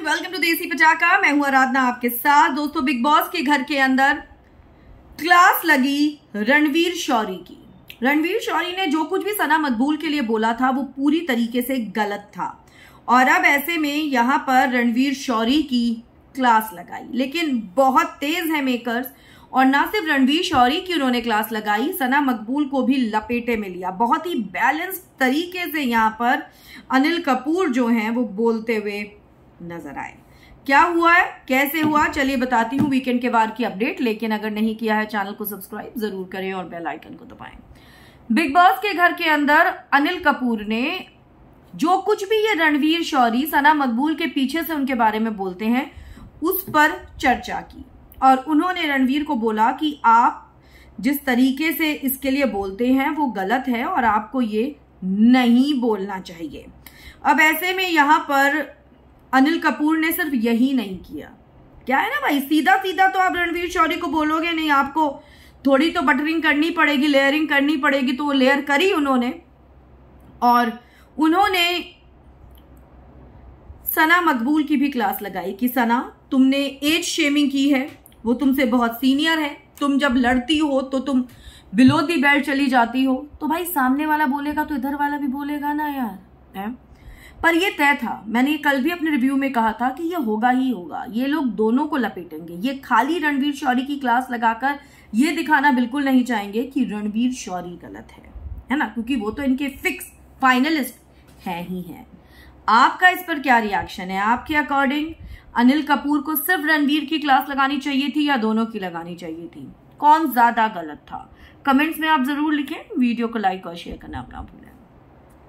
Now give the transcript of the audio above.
And welcome to देसी पटाखा मैं हूं आराधना आपके साथ दोस्तों बिग बॉस के घर के अंदर क्लास लगी रणवीर शौरी की रणवीर शौरी ने जो कुछ भी सना मकबूल के लिए बोला था वो पूरी तरीके से गलत था और अब ऐसे में यहां पर रणवीर शौरी की क्लास लगाई लेकिन बहुत तेज है मेकर्स और ना सिर्फ रणवीर शौरी की उन्होंने क्लास लगाई सना मकबूल को भी लपेटे में लिया बहुत ही बैलेंस तरीके से यहाँ पर अनिल कपूर जो हैं वो बोलते हुए नजर आए क्या हुआ है कैसे हुआ चलिए बताती हूँ वीकेंड के बाद की अपडेट लेकिन अगर नहीं किया है चैनल को सब्सक्राइब जरूर करें और बेल आइकन को दबाएं बिग बॉस के घर के अंदर अनिल कपूर ने जो कुछ भी ये रणवीर शौरी सना मकबूल के पीछे से उनके बारे में बोलते हैं उस पर चर्चा की और उन्होंने रणवीर को बोला कि आप जिस तरीके से इसके लिए बोलते हैं वो गलत है और आपको ये नहीं बोलना चाहिए अब ऐसे में यहाँ पर अनिल कपूर ने सिर्फ यही नहीं किया क्या है ना भाई सीधा सीधा तो आप रणवीर शौरी को बोलोगे नहीं आपको थोड़ी तो बटरिंग करनी पड़ेगी लेयरिंग करनी पड़ेगी तो वो लेयर करी उन्होंने और उन्होंने सना मकबूल की भी क्लास लगाई कि सना तुमने एज शेमिंग की है वो तुमसे बहुत सीनियर है तुम जब लड़ती हो तो तुम बिलो दी बेल्ट चली जाती हो तो भाई सामने वाला बोलेगा तो इधर वाला भी बोलेगा ना यार है? पर यह तय था मैंने कल भी अपने रिव्यू में कहा था कि यह होगा ही होगा ये लोग दोनों को लपेटेंगे ये खाली रणवीर शौरी की क्लास लगाकर ये दिखाना बिल्कुल नहीं चाहेंगे कि रणवीर शौरी गलत है है ना क्योंकि वो तो इनके फिक्स फाइनलिस्ट हैं ही हैं आपका इस पर क्या रिएक्शन है आपके अकॉर्डिंग अनिल कपूर को सिर्फ रणवीर की क्लास लगानी चाहिए थी या दोनों की लगानी चाहिए थी कौन ज्यादा गलत था कमेंट्स में आप जरूर लिखें वीडियो को लाइक और शेयर करना अपना भूलें